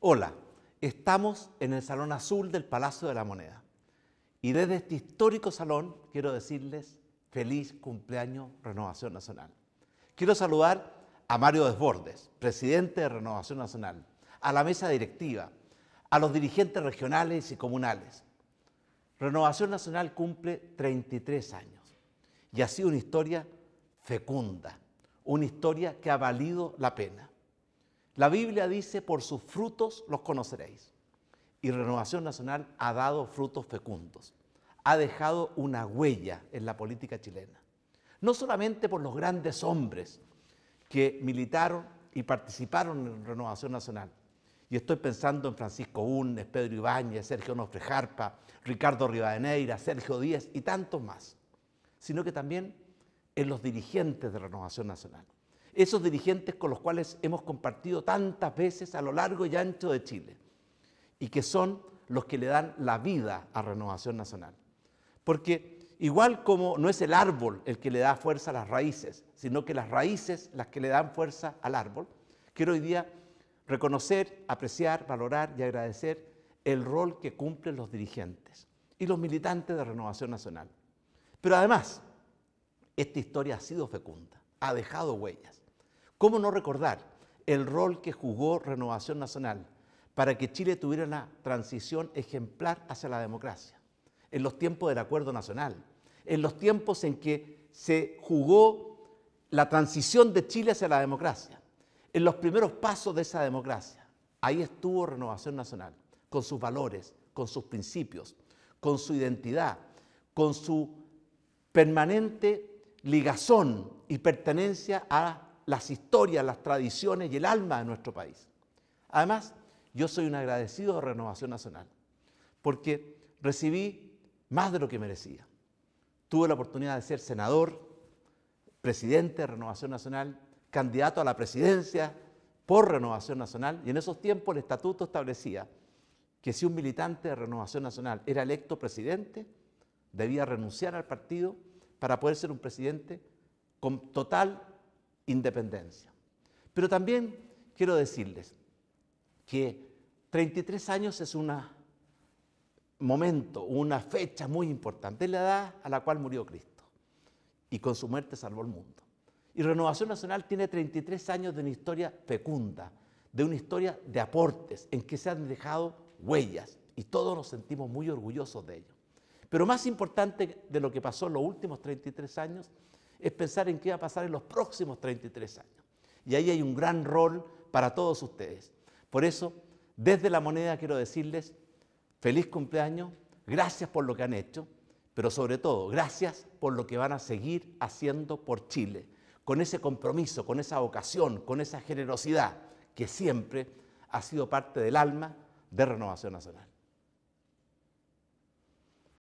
Hola, estamos en el Salón Azul del Palacio de la Moneda. Y desde este histórico salón quiero decirles feliz cumpleaños Renovación Nacional. Quiero saludar a Mario Desbordes, presidente de Renovación Nacional, a la mesa directiva, a los dirigentes regionales y comunales. Renovación Nacional cumple 33 años y ha sido una historia fecunda, una historia que ha valido la pena. La Biblia dice, por sus frutos los conoceréis. Y Renovación Nacional ha dado frutos fecundos, ha dejado una huella en la política chilena. No solamente por los grandes hombres que militaron y participaron en Renovación Nacional. Y estoy pensando en Francisco Unes, Pedro Ibáñez, Sergio Nofre Jarpa, Ricardo Rivadeneira, Sergio Díaz y tantos más, sino que también en los dirigentes de Renovación Nacional esos dirigentes con los cuales hemos compartido tantas veces a lo largo y ancho de Chile y que son los que le dan la vida a Renovación Nacional. Porque igual como no es el árbol el que le da fuerza a las raíces, sino que las raíces las que le dan fuerza al árbol, quiero hoy día reconocer, apreciar, valorar y agradecer el rol que cumplen los dirigentes y los militantes de Renovación Nacional. Pero además, esta historia ha sido fecunda, ha dejado huellas. ¿Cómo no recordar el rol que jugó Renovación Nacional para que Chile tuviera una transición ejemplar hacia la democracia? En los tiempos del Acuerdo Nacional, en los tiempos en que se jugó la transición de Chile hacia la democracia, en los primeros pasos de esa democracia, ahí estuvo Renovación Nacional, con sus valores, con sus principios, con su identidad, con su permanente ligazón y pertenencia a las historias, las tradiciones y el alma de nuestro país. Además, yo soy un agradecido de Renovación Nacional, porque recibí más de lo que merecía. Tuve la oportunidad de ser senador, presidente de Renovación Nacional, candidato a la presidencia por Renovación Nacional, y en esos tiempos el estatuto establecía que si un militante de Renovación Nacional era electo presidente, debía renunciar al partido para poder ser un presidente con total independencia. Pero también quiero decirles que 33 años es un momento, una fecha muy importante, es la edad a la cual murió Cristo y con su muerte salvó el mundo. Y Renovación Nacional tiene 33 años de una historia fecunda, de una historia de aportes en que se han dejado huellas y todos nos sentimos muy orgullosos de ello. Pero más importante de lo que pasó en los últimos 33 años es pensar en qué va a pasar en los próximos 33 años. Y ahí hay un gran rol para todos ustedes. Por eso, desde la moneda quiero decirles feliz cumpleaños, gracias por lo que han hecho, pero sobre todo gracias por lo que van a seguir haciendo por Chile, con ese compromiso, con esa vocación, con esa generosidad que siempre ha sido parte del alma de Renovación Nacional.